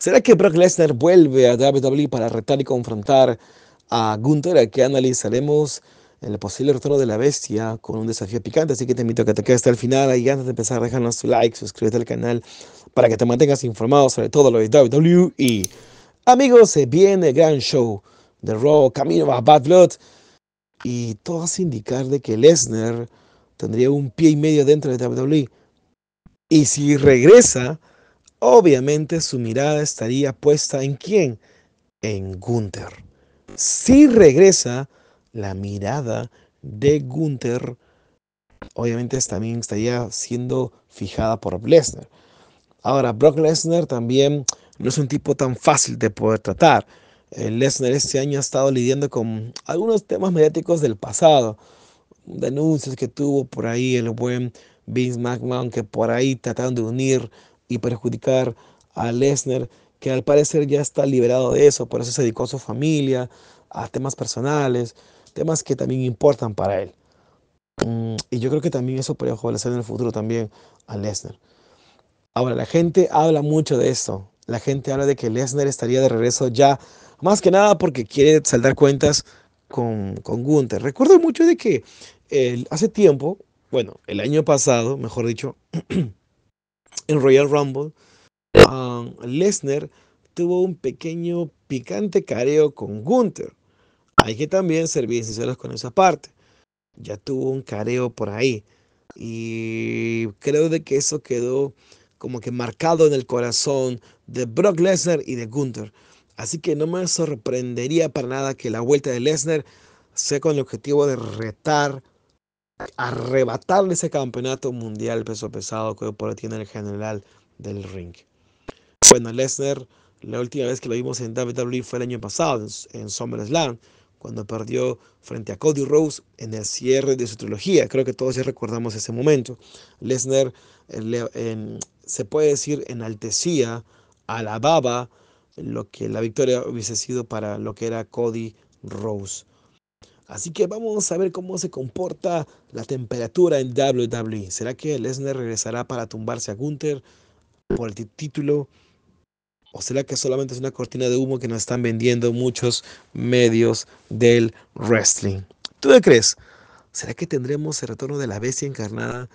¿Será que Brock Lesnar vuelve a WWE para retar y confrontar a Gunther? Aquí analizaremos el posible retorno de la bestia con un desafío picante. Así que te invito a que te quedes hasta el final. Y antes de empezar, déjanos tu like, suscríbete al canal para que te mantengas informado sobre todo lo de WWE. Amigos, se viene el gran show de Raw, camino a Bad Blood. Y todo hace indicar de que Lesnar tendría un pie y medio dentro de WWE. Y si regresa, obviamente su mirada estaría puesta en quién? En Gunther. Si regresa, la mirada de Gunther obviamente también estaría siendo fijada por Lesnar. Ahora, Brock Lesnar también no es un tipo tan fácil de poder tratar. Eh, Lesnar este año ha estado lidiando con algunos temas mediáticos del pasado, denuncias que tuvo por ahí el buen Vince McMahon, que por ahí trataron de unir y perjudicar a Lesnar, que al parecer ya está liberado de eso, por eso se dedicó a su familia, a temas personales, temas que también importan para él. Mm, y yo creo que también eso puede favorecer en el futuro también a Lesnar. Ahora, la gente habla mucho de esto. La gente habla de que Lesnar estaría de regreso ya, más que nada porque quiere saldar cuentas con, Gunther. Recuerdo mucho de que hace tiempo, bueno, el año pasado, mejor dicho, en Royal Rumble, um, Lesnar tuvo un pequeño picante careo con Gunther. Hay que también ser bien sinceros con esa parte. Ya tuvo un careo por ahí. Y creo de que eso quedó como que marcado en el corazón de Brock Lesnar y de Gunther. Así que no me sorprendería para nada que la vuelta de Lesnar sea con el objetivo de retar arrebatarle ese campeonato mundial peso pesado que por tiene el general del ring. Bueno, Lesnar, la última vez que lo vimos en WWE fue el año pasado, en, SummerSlam, cuando perdió frente a Cody Rhodes en el cierre de su trilogía. Creo que todos ya recordamos ese momento. Lesnar, eh, se puede decir, enaltecía, alababa lo que la victoria hubiese sido para lo que era Cody Rhodes. Así que vamos a ver cómo se comporta la temperatura en WWE. ¿Será que Lesnar regresará para tumbarse a Gunther por el título? ¿O será que solamente es una cortina de humo que nos están vendiendo muchos medios del wrestling? ¿Tú qué crees? ¿Será que tendremos el retorno de la bestia encarnada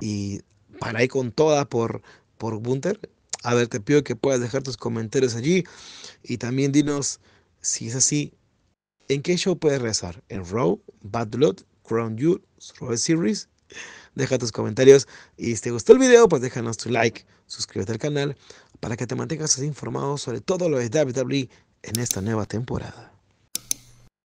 y para ir con toda por, por Gunther? A ver, te pido que puedas dejar tus comentarios allí y también dinos si es así, ¿En qué show puedes rezar? ¿En Raw, Bad Blood, Crown Jewel, Royal Series? Deja tus comentarios y si te gustó el video, pues déjanos tu like, suscríbete al canal para que te mantengas informado sobre todo lo de WWE en esta nueva temporada.